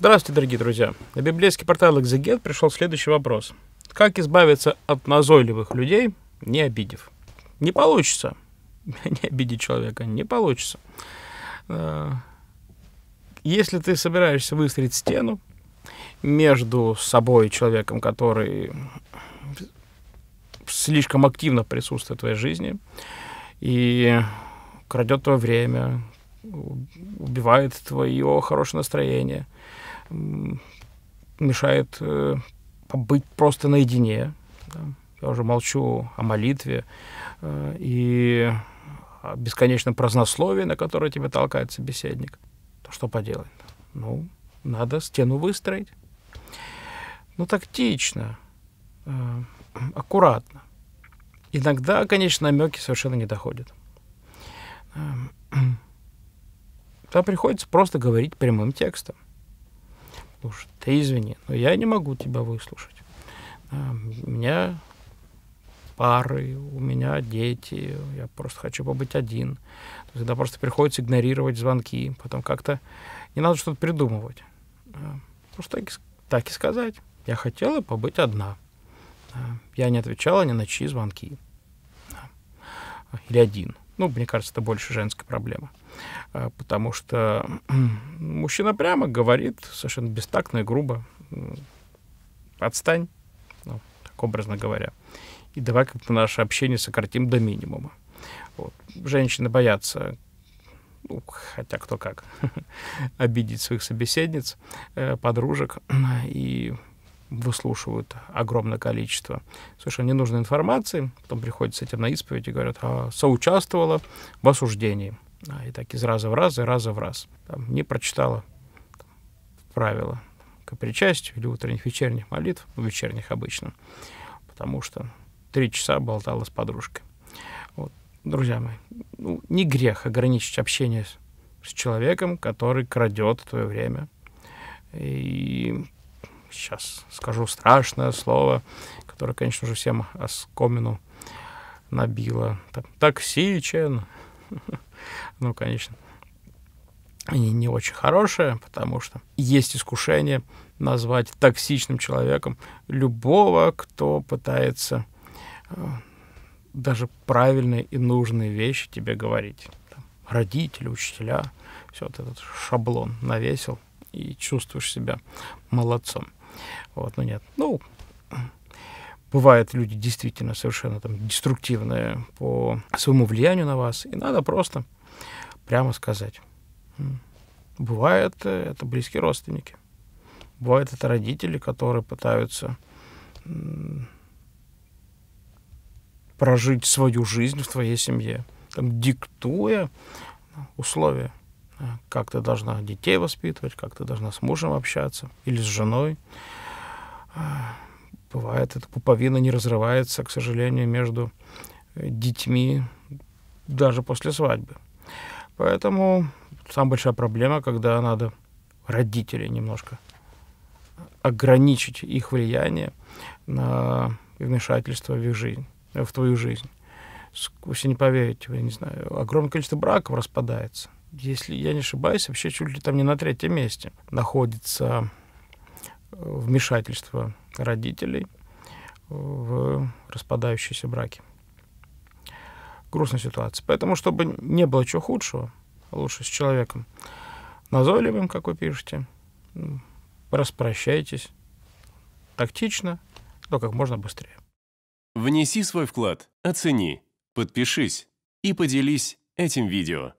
Здравствуйте, дорогие друзья! На библейский портал «Экзегет» пришел следующий вопрос. Как избавиться от назойливых людей, не обидев? Не получится. Не обидеть человека не получится. Э, если ты собираешься выстроить стену между собой и человеком, который слишком активно присутствует в твоей жизни и крадет твое время, убивает твое хорошее настроение – мешает э, быть просто наедине. Я уже молчу о молитве э, и о бесконечном празднословии, на которое тебя толкает собеседник. То что поделать? Ну, надо стену выстроить. Ну, тактично, э, аккуратно. Иногда, конечно, намеки совершенно не доходят. Там эм, приходится просто говорить прямым текстом. Слушай, ты извини, но я не могу тебя выслушать. А, у меня пары, у меня дети, я просто хочу побыть один. Тогда просто приходится игнорировать звонки, потом как-то не надо что-то придумывать. А, просто так, так и сказать. Я хотела побыть одна. А, я не отвечала ни на чьи звонки. Или один. Ну, мне кажется, это больше женская проблема. Э, потому что мужчина прямо говорит совершенно бестактно и грубо. Отстань, ну, так образно говоря. И давай как-то наше общение сократим до минимума. Вот. Женщины боятся ну, хотя кто как, обидеть своих собеседниц, э, подружек. И выслушивают огромное количество совершенно ненужной информации, потом приходят с этим на исповедь и говорят, а соучаствовала в осуждении. А, и так из раза в раз, и раза в раз. Там, не прочитала там, правила к причастию или утренних, вечерних молитв, вечерних обычно, потому что три часа болтала с подружкой. Вот. Друзья мои, ну, не грех ограничить общение с, с человеком, который крадет твое время и сейчас скажу страшное слово, которое, конечно же, всем оскомину набило. Так, токсичен. Ну, конечно, не, не очень хорошее, потому что есть искушение назвать токсичным человеком любого, кто пытается э, даже правильные и нужные вещи тебе говорить. Там, родители, учителя, все вот этот шаблон навесил и чувствуешь себя молодцом. Вот, ну нет. Ну, бывают люди действительно совершенно там деструктивные по своему влиянию на вас, и надо просто прямо сказать. Бывает э, это близкие родственники. Бывает это родители, которые пытаются прожить свою жизнь в твоей семье, там, диктуя условия как ты должна детей воспитывать, как ты должна с мужем общаться или с женой. А, бывает, эта пуповина не разрывается, к сожалению, между э, детьми даже после свадьбы. Поэтому самая большая проблема, когда надо родителей немножко а, ограничить их влияние на вмешательство в их жизнь, в твою жизнь. Вы себе не поверите, я не знаю, огромное количество браков распадается если я не ошибаюсь, вообще чуть ли там не на третьем месте находится э, вмешательство родителей э, в распадающиеся браки. Грустная ситуация. Поэтому, чтобы не было чего худшего, лучше с человеком назойливым, как вы пишете, распрощайтесь тактично, но как можно быстрее. Внеси свой вклад, оцени, подпишись и поделись этим видео.